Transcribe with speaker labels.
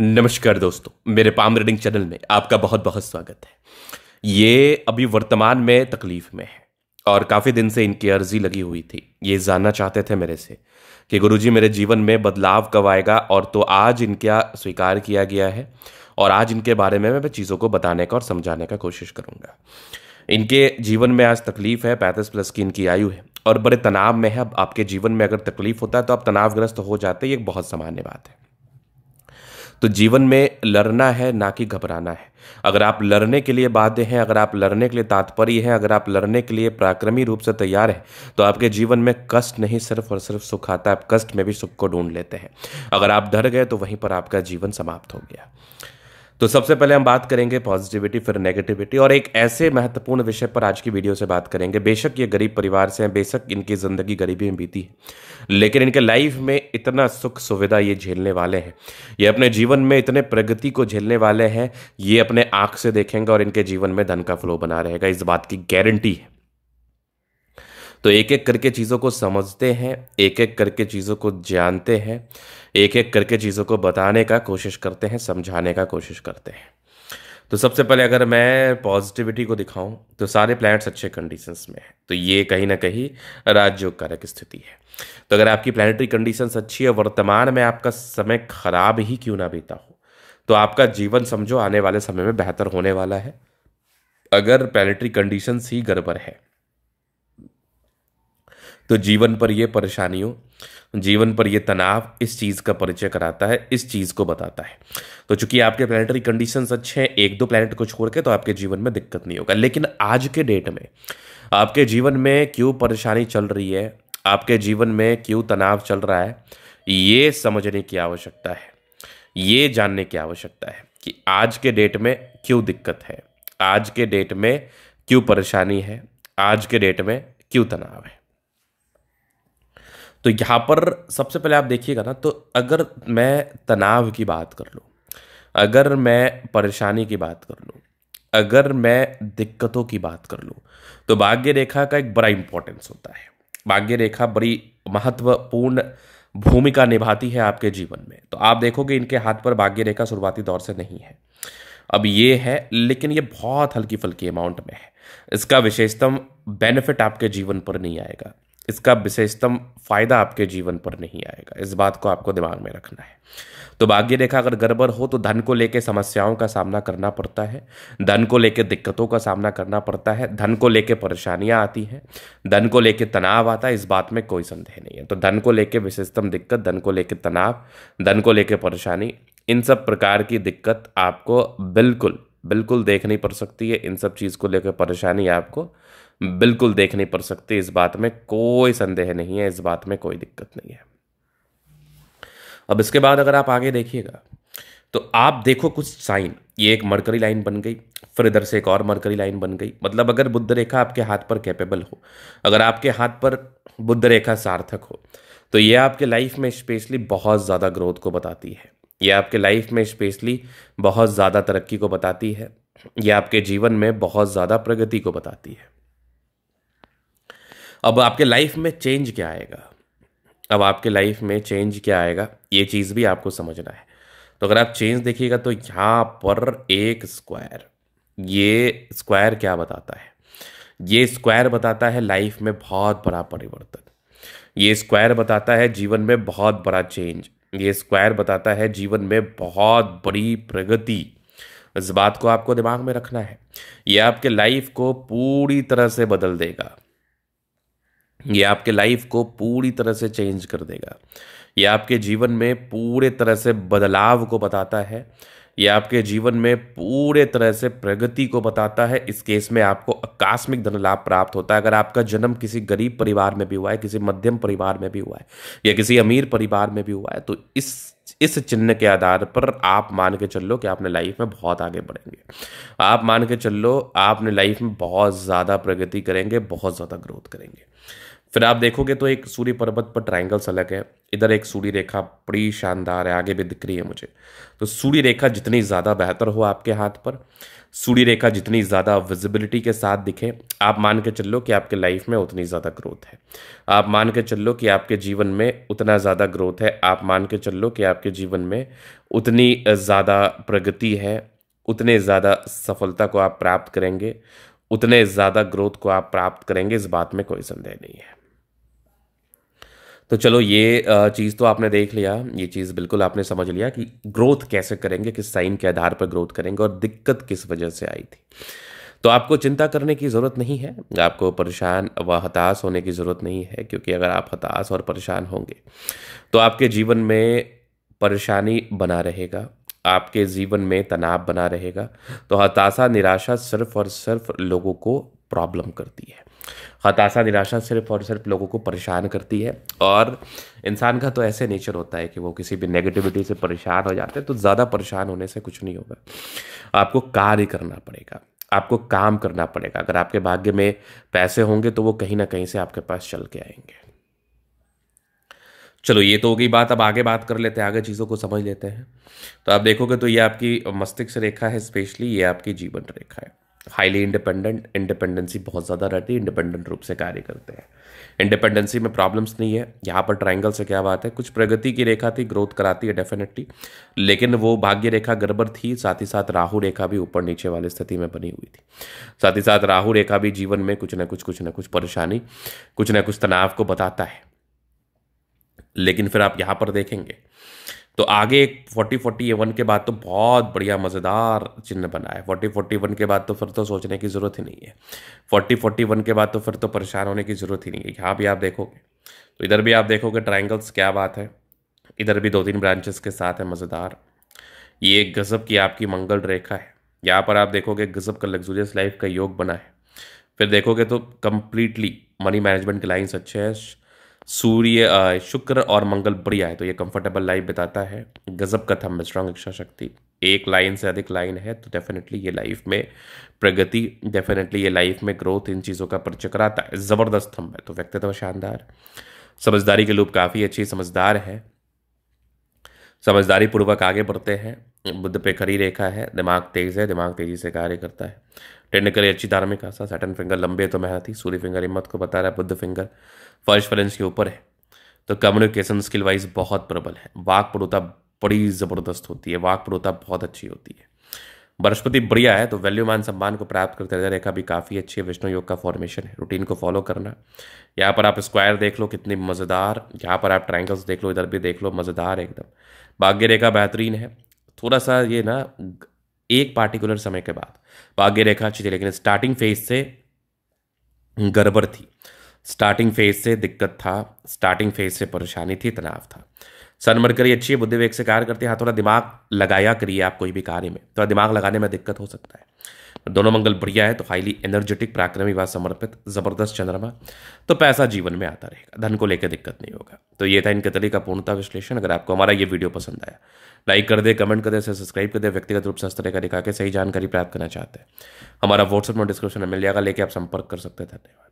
Speaker 1: नमस्कार दोस्तों मेरे पाम रीडिंग चैनल में आपका बहुत बहुत स्वागत है ये अभी वर्तमान में तकलीफ में है और काफ़ी दिन से इनकी अर्जी लगी हुई थी ये जानना चाहते थे मेरे से कि गुरुजी मेरे जीवन में बदलाव कब आएगा और तो आज इनका स्वीकार किया गया है और आज इनके बारे में मैं चीज़ों को बताने का और समझाने का कोशिश करूँगा इनके जीवन में आज तकलीफ है पैंतीस प्लस की इनकी आयु है और बड़े तनाव में है अब आपके जीवन में अगर तकलीफ होता है तो आप तनावग्रस्त हो जाते हैं ये एक बहुत सामान्य बात है तो जीवन में लड़ना है ना कि घबराना है अगर आप लड़ने के लिए बाध्य हैं अगर आप लड़ने के लिए तात्पर्य हैं अगर आप लड़ने के लिए पराक्रमी रूप से तैयार हैं तो आपके जीवन में कष्ट नहीं सिर्फ और सिर्फ सुख आता है आप कष्ट में भी सुख को ढूंढ लेते हैं अगर आप डर गए तो वहीं पर आपका जीवन समाप्त हो गया तो सबसे पहले हम बात करेंगे पॉजिटिविटी फिर नेगेटिविटी और एक ऐसे महत्वपूर्ण विषय पर आज की वीडियो से बात करेंगे बेशक ये गरीब परिवार से हैं बेशक इनकी ज़िंदगी गरीबी में बीती है लेकिन इनके लाइफ में इतना सुख सुविधा ये झेलने वाले हैं ये अपने जीवन में इतने प्रगति को झेलने वाले हैं ये अपने आँख से देखेंगे और इनके जीवन में धन का फ्लो बना रहेगा इस बात की गारंटी है तो एक एक करके चीज़ों को समझते हैं एक एक करके चीज़ों को जानते हैं एक एक करके चीज़ों को बताने का कोशिश करते हैं समझाने का कोशिश करते हैं तो सबसे पहले अगर मैं पॉजिटिविटी को दिखाऊं तो सारे प्लैनेट्स अच्छे कंडीशंस में हैं तो ये कहीं ना कहीं राजयोग कारक स्थिति है तो अगर आपकी प्लानिटरी कंडीशंस अच्छी है वर्तमान में आपका समय खराब ही क्यों ना बीता हो तो आपका जीवन समझो आने वाले समय में बेहतर होने वाला है अगर प्लानिटरी कंडीशंस ही गड़बड़ है तो जीवन पर ये परेशानियों जीवन पर ये तनाव इस चीज़ का परिचय कराता है इस चीज़ को बताता है तो चूंकि आपके प्लानिटरी कंडीशंस अच्छे हैं एक दो प्लानट को छोड़ के तो आपके जीवन में दिक्कत नहीं होगा लेकिन आज के डेट में आपके जीवन में क्यों परेशानी चल रही है आपके जीवन में क्यों तनाव चल रहा है ये समझने की आवश्यकता है ये जानने की आवश्यकता है कि आज के डेट में क्यों दिक्कत है आज के डेट में क्यों परेशानी है आज के डेट में क्यों तनाव है तो यहाँ पर सबसे पहले आप देखिएगा ना तो अगर मैं तनाव की बात कर लूँ अगर मैं परेशानी की बात कर लूँ अगर मैं दिक्कतों की बात कर लूँ तो भाग्य रेखा का एक बड़ा इंपॉर्टेंस होता है भाग्य रेखा बड़ी महत्वपूर्ण भूमिका निभाती है आपके जीवन में तो आप देखोगे इनके हाथ पर भाग्य रेखा शुरुआती दौर से नहीं है अब ये है लेकिन ये बहुत हल्की फुल्की अमाउंट में है इसका विशेषतम बेनिफिट आपके जीवन पर नहीं आएगा इसका विशेषतम फायदा आपके जीवन पर नहीं आएगा इस बात को आपको दिमाग में रखना है तो भाग्य रेखा अगर गड़बड़ हो तो धन को लेकर समस्याओं का सामना करना पड़ता है धन को लेकर दिक्कतों का सामना करना पड़ता है धन को लेकर परेशानियां आती हैं धन को लेकर तनाव आता है इस बात में कोई संदेह नहीं है तो धन को लेकर विशेषतम दिक्कत धन को लेकर तनाव धन को लेकर परेशानी इन सब प्रकार की दिक्कत आपको बिल्कुल बिल्कुल देखनी पड़ सकती है इन सब चीज़ को लेकर परेशानी आपको बिल्कुल देख नहीं पड़ सकती इस बात में कोई संदेह नहीं है इस बात में कोई दिक्कत नहीं है अब इसके बाद अगर आप आगे देखिएगा तो आप देखो कुछ साइन ये एक मरकरी लाइन बन गई फिर इधर से एक और मरकरी लाइन बन गई मतलब अगर बुद्ध रेखा आपके हाथ पर कैपेबल हो अगर आपके हाथ पर बुद्ध रेखा सार्थक हो तो ये आपके लाइफ में स्पेशली बहुत ज़्यादा ग्रोथ को बताती है ये आपके लाइफ में स्पेशली बहुत ज़्यादा तरक्की को बताती है ये आपके जीवन में बहुत ज़्यादा प्रगति को बताती है अब आपके लाइफ में चेंज क्या आएगा अब आपके लाइफ में चेंज क्या आएगा ये चीज़ भी आपको समझना है तो अगर आप चेंज देखिएगा तो यहाँ पर एक स्क्वायर ये स्क्वायर क्या बताता है ये स्क्वायर बताता है लाइफ में बहुत बड़ा परिवर्तन ये स्क्वायर बताता है जीवन में बहुत बड़ा चेंज ये स्क्वायर बताता है जीवन में बहुत बड़ी प्रगति इस बात को आपको दिमाग में रखना है ये आपके लाइफ को पूरी तरह से बदल देगा ये आपके लाइफ को पूरी तरह से चेंज कर देगा ये आपके जीवन में पूरे तरह से बदलाव को बताता है ये आपके जीवन में पूरे तरह से प्रगति को बताता है इस केस में आपको आकस्मिक धन लाभ प्राप्त होता है अगर आपका जन्म किसी गरीब परिवार में भी हुआ है किसी मध्यम परिवार में भी हुआ है या किसी अमीर परिवार में भी हुआ है तो इस इस चिन्ह के आधार पर आप मान के चल लो कि आपने लाइफ में बहुत आगे बढ़ेंगे आप मान के चल लो आपने लाइफ में बहुत ज़्यादा प्रगति करेंगे बहुत ज़्यादा ग्रोथ करेंगे फिर आप देखोगे तो एक सूर्य पर्वत पर ट्राइंगल अलग है इधर एक सूर्य रेखा बड़ी शानदार है आगे भी दिख रही है मुझे तो सूर्य रेखा जितनी ज़्यादा बेहतर हो आपके हाथ पर सूर्य रेखा जितनी ज़्यादा विजिबिलिटी के साथ दिखे आप मान के चल लो कि आपके लाइफ में उतनी ज़्यादा ग्रोथ है आप मान के चल लो कि आपके जीवन में उतना ज़्यादा ग्रोथ है आप मान के चल लो कि आपके जीवन में उतनी ज़्यादा प्रगति है उतने ज़्यादा सफलता को आप प्राप्त करेंगे उतने ज़्यादा ग्रोथ को आप प्राप्त करेंगे इस बात में कोई संदेह नहीं है तो चलो ये चीज़ तो आपने देख लिया ये चीज़ बिल्कुल आपने समझ लिया कि ग्रोथ कैसे करेंगे किस साइन के आधार पर ग्रोथ करेंगे और दिक्कत किस वजह से आई थी तो आपको चिंता करने की ज़रूरत नहीं है आपको परेशान व हताश होने की ज़रूरत नहीं है क्योंकि अगर आप हताश और परेशान होंगे तो आपके जीवन में परेशानी बना रहेगा आपके जीवन में तनाव बना रहेगा तो हताशा निराशा सिर्फ और सिर्फ लोगों को प्रॉब्लम करती है हताशा निराशा सिर्फ और सिर्फ लोगों को परेशान करती है और इंसान का तो ऐसे नेचर होता है कि वो किसी भी नेगेटिविटी से परेशान हो जाते हैं तो ज़्यादा परेशान होने से कुछ नहीं होगा आपको कार्य करना पड़ेगा आपको काम करना पड़ेगा अगर आपके भाग्य में पैसे होंगे तो वो कहीं ना कहीं से आपके पास चल के आएंगे चलो ये तो हो गई बात अब आगे बात कर लेते हैं आगे चीज़ों को समझ लेते हैं तो आप देखोगे तो ये आपकी मस्तिष्क रेखा है स्पेशली ये आपकी जीवन रेखा है हाईली इंडिपेंडेंट इंडिपेंडेंसी बहुत ज़्यादा रहती है इंडिपेंडेंट रूप से कार्य करते हैं इंडिपेंडेंसी में प्रॉब्लम्स नहीं है यहाँ पर ट्राइंगल से क्या बात है कुछ प्रगति की रेखा थी ग्रोथ कराती है डेफिनेटली लेकिन वो भाग्य रेखा गड़बड़ थी साथ ही साथ राहु रेखा भी ऊपर नीचे वाली स्थिति में बनी हुई थी साथ ही साथ राहु रेखा भी जीवन में कुछ ना कुछ कुछ ना कुछ परेशानी कुछ ना कुछ तनाव को बताता है लेकिन फिर आप यहाँ पर देखेंगे तो आगे एक फोर्टी फोर्टी ए वन के बाद तो बहुत बढ़िया मज़ेदार चिन्ह बना है फोर्टी फोर्टी वन के बाद तो फिर तो सोचने की ज़रूरत ही नहीं है फोर्टी फोर्टी वन के बाद तो फिर तो परेशान होने की ज़रूरत ही नहीं है यहाँ भी आप देखोगे तो इधर भी आप देखोगे ट्राइंगल्स क्या बात है इधर भी दो तीन ब्रांचेस के साथ है मज़ेदार ये एक गज़ब की आपकी मंगल रेखा है यहाँ पर आप देखोगे गज़ब का लग्जूरियस लाइफ का योग बना है फिर देखोगे तो कम्प्लीटली मनी मैनेजमेंट के लाइन्स अच्छे हैं सूर्य शुक्र और मंगल बढ़िया है तो ये कंफर्टेबल लाइफ बिताता है गज़ब का थम स्ट्रांग इच्छा शक्ति एक लाइन से अधिक लाइन है तो डेफिनेटली ये लाइफ में प्रगति डेफिनेटली ये लाइफ में ग्रोथ इन चीज़ों का परिचय कराता है ज़बरदस्त थम है तो व्यक्तित्व शानदार समझदारी के लोग काफ़ी अच्छी समझदार है समझदारी पूर्वक आगे बढ़ते हैं बुद्ध पे करी रेखा है दिमाग तेज है दिमाग तेजी से कार्य करता है टेंडिकली अच्छी धार्मिक आशा सैटन फिंगर लंबे तो मेहनती सूर्य फिंगर हिम्मत को बता रहा है बुद्ध फिंगर फर्श फलेंस के ऊपर है तो कम्युनिकेशन स्किल वाइज बहुत प्रबल है वाक पड़ोता बड़ी ज़बरदस्त होती है वाक प्रोता बहुत अच्छी होती है बृहस्पति बढ़िया है तो वैल्यू मान सम्मान को प्राप्त करते रहते रेखा भी काफ़ी अच्छी है विष्णु योग का फॉर्मेशन है रूटीन को फॉलो करना यहाँ पर आप स्क्वायर देख लो कितनी मज़ेदार यहाँ पर आप ट्रायंगल्स देख लो इधर भी देख लो मज़ेदार एकदम भाग्य रेखा बेहतरीन है थोड़ा सा ये ना एक पार्टिकुलर समय के बाद भाग्य रेखा अच्छी थी लेकिन स्टार्टिंग फेज से गड़बड़ थी स्टार्टिंग फेज से दिक्कत था स्टार्टिंग फेज से परेशानी थी तनाव था सनमर करिए अच्छी बुद्धि वेग से कार्य करते हैं हाँ थोड़ा दिमाग लगाया करिए आप कोई भी कार्य में थोड़ा तो दिमाग लगाने में दिक्कत हो सकता है दोनों मंगल बढ़िया है तो हाईली एनर्जेटिक पराक्रमी व समर्पित जबरदस्त चंद्रमा तो पैसा जीवन में आता रहेगा धन को लेकर दिक्कत नहीं होगा तो ये था इन तरीके का पूर्णता विश्लेषण अगर आपको हमारा ये वीडियो पसंद आया लाइक कर दे कमेंट कर दे सब्सक्राइब कर दे व्यक्तिगत रूप से हस्त रेखा दिखा के सही जानकारी प्राप्त करना चाहते हैं हमारा व्हाट्सअप में डिस्क्रिप्शन में मिल जाएगा लेके आप संपर्क कर सकते हैं धन्यवाद